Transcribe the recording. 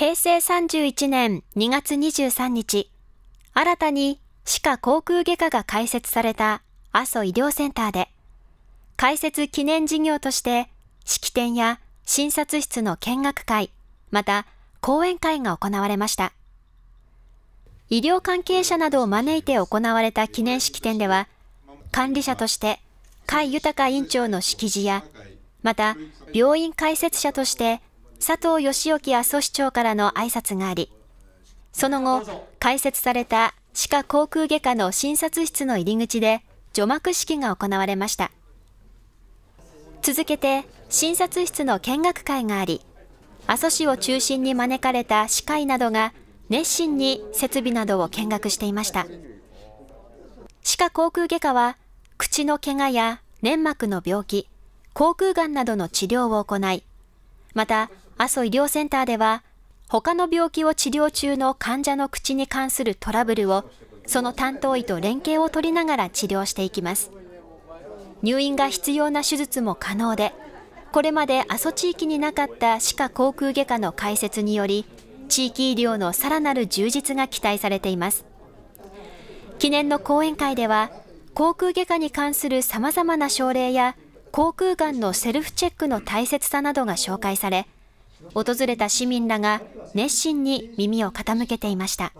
平成31年2月23日、新たに歯科航空外科が開設された阿蘇医療センターで、開設記念事業として式典や診察室の見学会、また講演会が行われました。医療関係者などを招いて行われた記念式典では、管理者として甲斐豊院長の式辞や、また病院開設者として佐藤義興阿蘇市長からの挨拶があり、その後、開設された歯科航空外科の診察室の入り口で除幕式が行われました。続けて、診察室の見学会があり、阿蘇市を中心に招かれた歯科医などが熱心に設備などを見学していました。歯科航空外科は、口の怪我や粘膜の病気、口腔がんなどの治療を行い、また阿蘇医療センターでは、他の病気を治療中の患者の口に関するトラブルを、その担当医と連携を取りながら治療していきます。入院が必要な手術も可能で、これまで阿蘇地域になかった歯科口腔外科の開設により、地域医療のさらなる充実が期待されています。記念の講演会では、口腔外科に関する様々な症例や、口腔がんのセルフチェックの大切さなどが紹介され、訪れた市民らが熱心に耳を傾けていました。